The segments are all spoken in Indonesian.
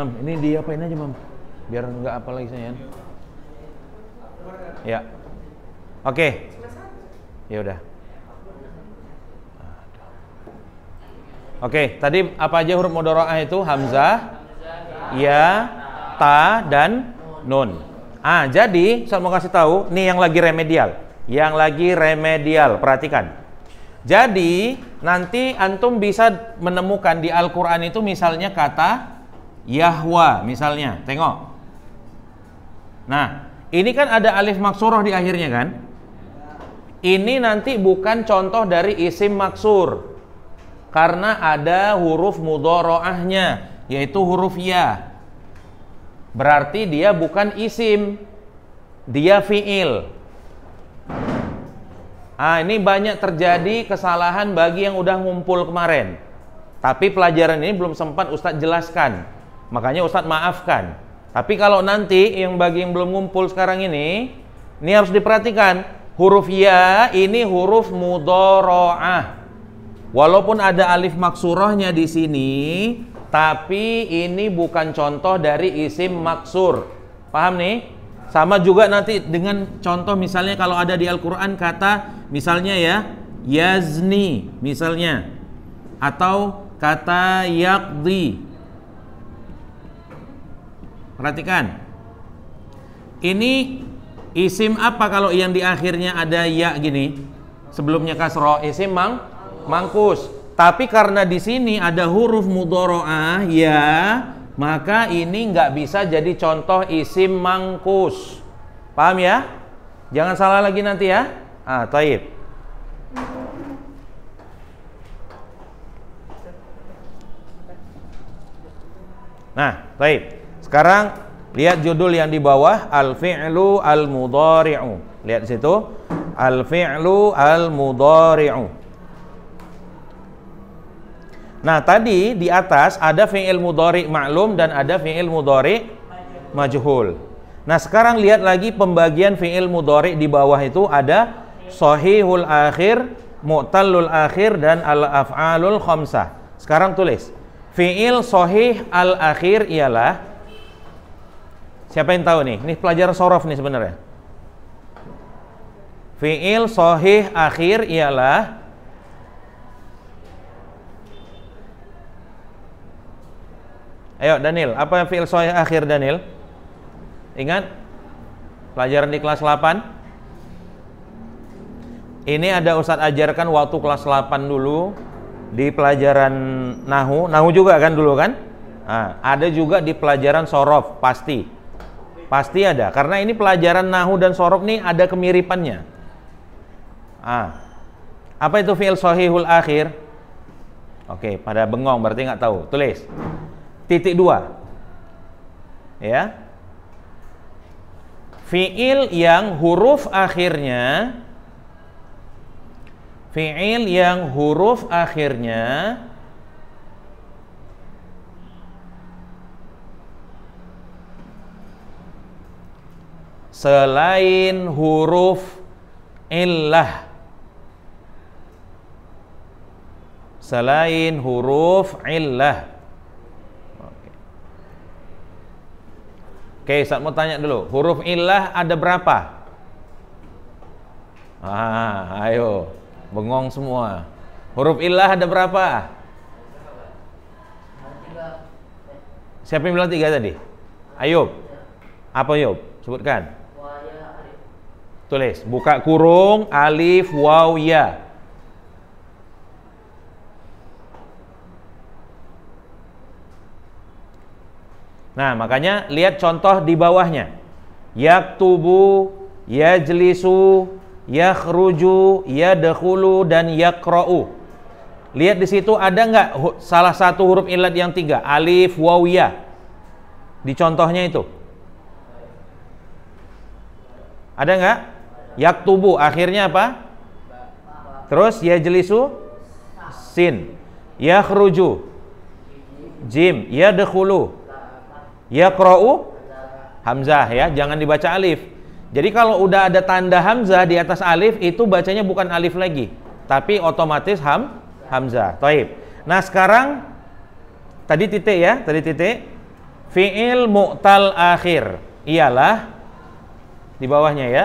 Mam, ini diapain aja, Mam? Biar nggak apa lagi saya. Ya. Oke. Okay. Ya udah. Oke, okay, tadi apa aja huruf mudoroah itu? Hamzah, ya, ta, dan nun. Ah, jadi saya mau kasih tahu, nih yang lagi remedial, yang lagi remedial, perhatikan. Jadi nanti antum bisa menemukan di Al-Quran itu misalnya kata Yahwa misalnya, tengok. Nah, ini kan ada alif maksurah di akhirnya kan? Ini nanti bukan contoh dari isim maksur. Karena ada huruf mudoroahnya, yaitu huruf ya. Berarti dia bukan isim, dia fiil. Ah, ini banyak terjadi kesalahan bagi yang udah ngumpul kemarin. Tapi pelajaran ini belum sempat Ustadz jelaskan. Makanya Ustadz maafkan. Tapi kalau nanti yang bagi yang belum ngumpul sekarang ini, ini harus diperhatikan. Huruf ya ini huruf mudoroah. Walaupun ada alif maksurahnya di sini, tapi ini bukan contoh dari isim maksur. Paham nih? Sama juga nanti dengan contoh misalnya kalau ada di Al-Qur'an kata misalnya ya yazni misalnya atau kata yakdi Perhatikan. Ini isim apa kalau yang di akhirnya ada ya gini? Sebelumnya kasroh isim mang mangkus. Tapi karena di sini ada huruf mudoroah ya, maka ini nggak bisa jadi contoh isim mangkus. Paham ya? Jangan salah lagi nanti ya. Ah, taib. Nah, baik. Sekarang lihat judul yang di bawah al-fi'lu al-mudhari'u. Lihat situ al-fi'lu al-mudhari'u. Nah, tadi di atas ada fi'il mudhari maklum dan ada fi'il mudhari majhul. Nah, sekarang lihat lagi pembagian fi'il mudhari di bawah itu ada sahihul akhir, mu'tallul akhir dan al-af'alul khamsah. Sekarang tulis. Fi'il sahih al-akhir ialah Siapa yang tahu nih? Ini pelajaran sorof nih sebenarnya. Fi'il sohih akhir ialah Ayo Daniel, apa yang fi'il sohih akhir Daniel? Ingat? Pelajaran di kelas 8 Ini ada Ustadz ajarkan waktu kelas 8 dulu Di pelajaran Nahu Nahu juga kan dulu kan? Nah, ada juga di pelajaran sorof, pasti Pasti ada, karena ini pelajaran nahu dan sorok nih ada kemiripannya. Ah, apa itu fi'il sohihul akhir? Oke, pada bengong berarti nggak tahu. Tulis titik dua, ya. Fi'il yang huruf akhirnya, fi'il yang huruf akhirnya selain huruf illah selain huruf illah oke, oke saat mau tanya dulu huruf illah ada berapa ah ayo bengong semua huruf illah ada berapa siapa yang bilang tiga tadi Ayo, apa Ayub sebutkan Tulis, buka kurung, alif, waw, ya. Nah, makanya lihat contoh di bawahnya. Yak Yaktubu, yajlisu, yakhruju, yadkhulu dan yakra'u. Lihat di situ ada nggak salah satu huruf ilat yang tiga, alif, waw, ya. Di contohnya itu. Ada nggak? yak tubuh akhirnya apa terus ya jelisu sin ya keruju, jim ya dehulu, ya kro'u hamzah ya jangan dibaca alif jadi kalau udah ada tanda hamzah di atas alif itu bacanya bukan alif lagi tapi otomatis ham hamzah taib nah sekarang tadi titik ya tadi titik fi'il mu'tal akhir ialah di bawahnya ya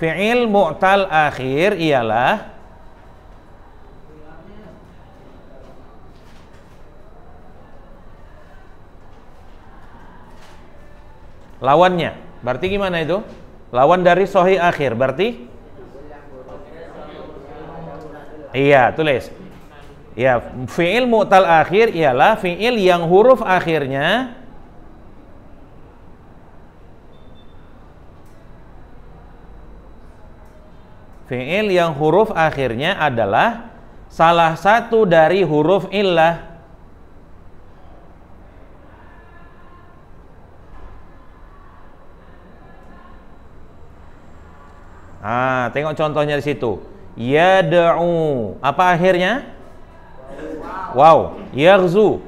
Fi'il mu'tal akhir ialah lawannya. Berarti gimana itu? Lawan dari sohi akhir. Berarti? Iya, tulis. Ya, fi'il mu'tal akhir ialah fi'il yang huruf akhirnya Fi'il yang huruf akhirnya adalah salah satu dari huruf illah. Ah, tengok contohnya di situ. Yad'u. Apa akhirnya? Wow. Yaghzu.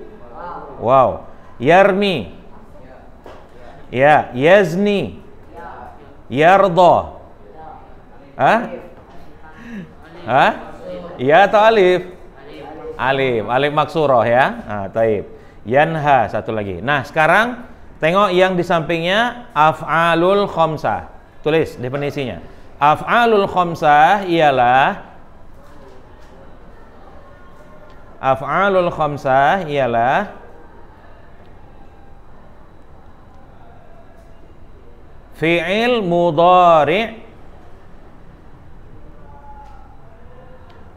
Wow. Yarmi. Ya, yazni. Yarda. Hah? Hah? Iya atau alif? Alif. Alif maksuroh ya. Ah, taib. Yanha satu lagi. Nah, sekarang tengok yang di sampingnya af'alul khomsah. Tulis definisinya. Af'alul khomsah ialah Af'alul khomsah ialah fi'il mudhari'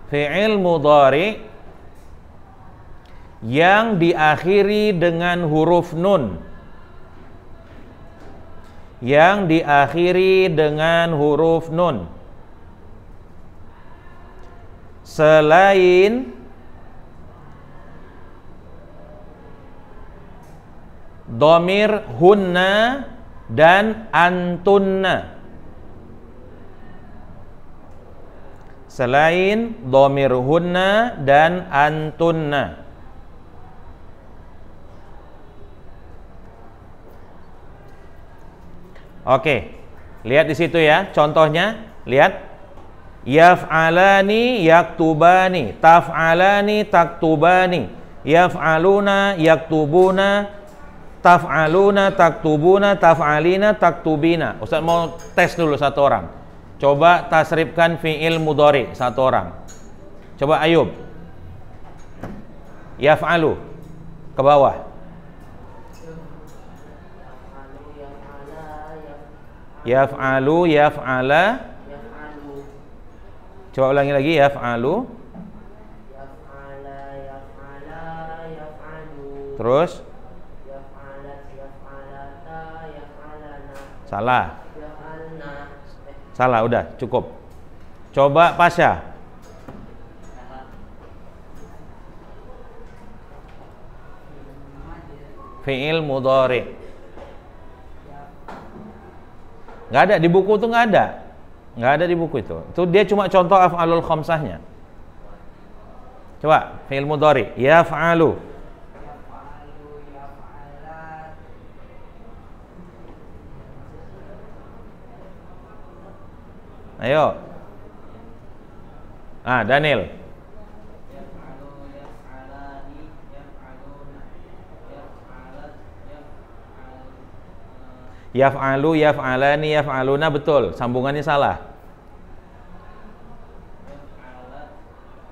fi'il mudhari yang diakhiri dengan huruf nun yang diakhiri dengan huruf nun selain domir hunna dan antunna selain domir hunna dan antunna Oke, lihat di situ ya contohnya. Lihat yaf'alani yaktubani, taf'alani taktubani, yaf'aluna yaktubuna, taf'aluna taktubuna, taf'alina taktubina. Ustaz mau tes dulu satu orang. Coba tasrifkan fi'il mudhari satu orang. Coba Ayub. Yaf'alu ke bawah. Yaf'alu yaf'ala Coba ulangi lagi yaf'alu yaf'alu Terus Salah. Salah, udah cukup. Coba Pasha. Fi'il mudhari. Gak ada di buku tuh nggak ada. Nggak ada di buku itu. Itu dia cuma contoh af'alul khamsahnya. Coba fi'il mudhari, yaf'alu. Ayo. Ah, Daniel. Yaf'alu, yaf'alani, yaf'aluna betul. Sambungannya salah.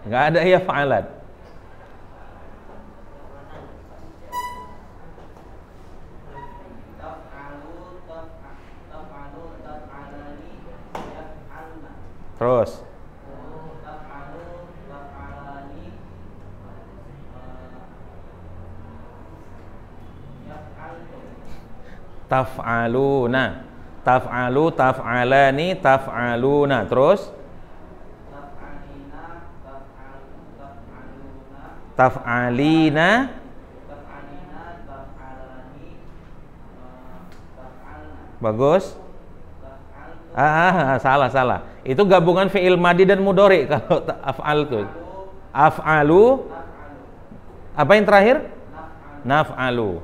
Enggak ada yaf'alat. taf'aluna taf'alu taf'alani taf'aluna terus taf'alina bagus ah, ah, ah, ah salah salah itu gabungan fi'il madi dan mudori kalau af'al itu af'alu apa yang terakhir naf'alu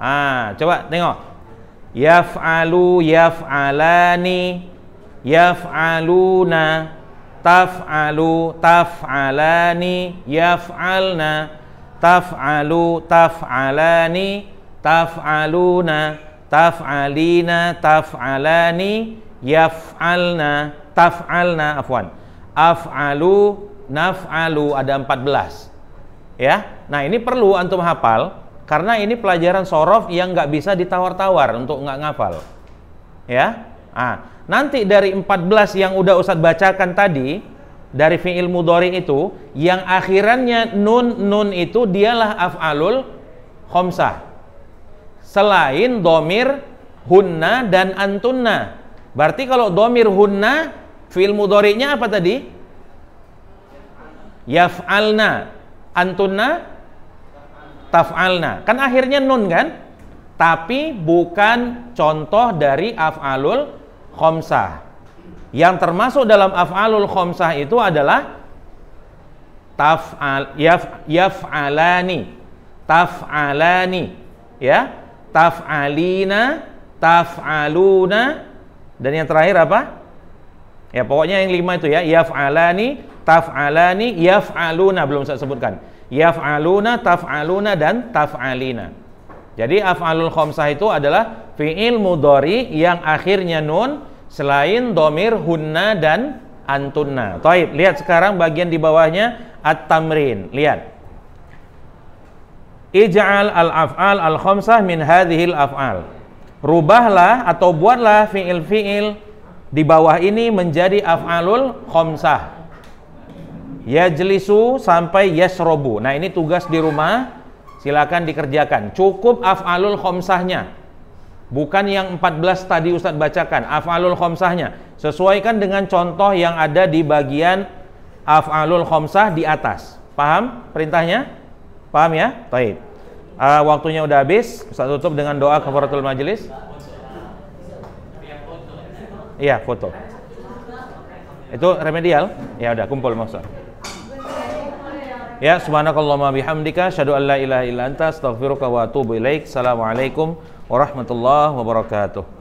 ah coba tengok yaf'alu yaf'alani yaf'aluna taf'alu taf'alani yaf'alna taf'alu taf'alani taf'aluna taf'alina taf'alani yaf'alna taf'alna afwan af'alu naf'alu ada 14 ya nah ini perlu antum hafal karena ini pelajaran sorof yang nggak bisa ditawar-tawar untuk nggak ngafal. Ya. Ah, nanti dari 14 yang udah Ustadz bacakan tadi dari fi'il mudhari itu yang akhirannya nun nun itu dialah af'alul khomsah selain domir hunna dan antunna berarti kalau domir hunna fi'il mudhari'nya apa tadi yaf'alna antunna taf'alna. Kan akhirnya nun kan? Tapi bukan contoh dari af'alul khomsah. Yang termasuk dalam af'alul khomsah itu adalah taf'al yaf, yaf'alani taf'alani ya taf'alina taf'aluna dan yang terakhir apa ya pokoknya yang lima itu ya yaf'alani taf'alani yaf'aluna belum saya sebutkan Yaf'aluna, taf'aluna dan taf'alina. Jadi af'alul khomsah itu adalah fi'il mudhari yang akhirnya nun selain domir hunna dan antunna. Taib, lihat sekarang bagian di bawahnya at-tamrin. Lihat. Ij'al al-af'al al khomsah min hadhil af'al. Rubahlah atau buatlah fi'il-fi'il di bawah ini menjadi af'alul Khomsah. Ya jelisu sampai yasrobu. Nah ini tugas di rumah silakan dikerjakan. Cukup af'alul khomsahnya. Bukan yang 14 tadi Ustadz bacakan. Af'alul khomsahnya. Sesuaikan dengan contoh yang ada di bagian af'alul khomsah di atas. Paham perintahnya? Paham ya? Taib. Uh, ah, waktunya udah habis. Ustadz tutup dengan doa kafaratul majelis. Iya, foto. Itu remedial. Ya udah kumpul maksudnya. Ya, subhanakallahumma bihamdika syadu an la ilaha illa anta astaghfiruka wa atubu ilaik. Assalamualaikum warahmatullahi wabarakatuh.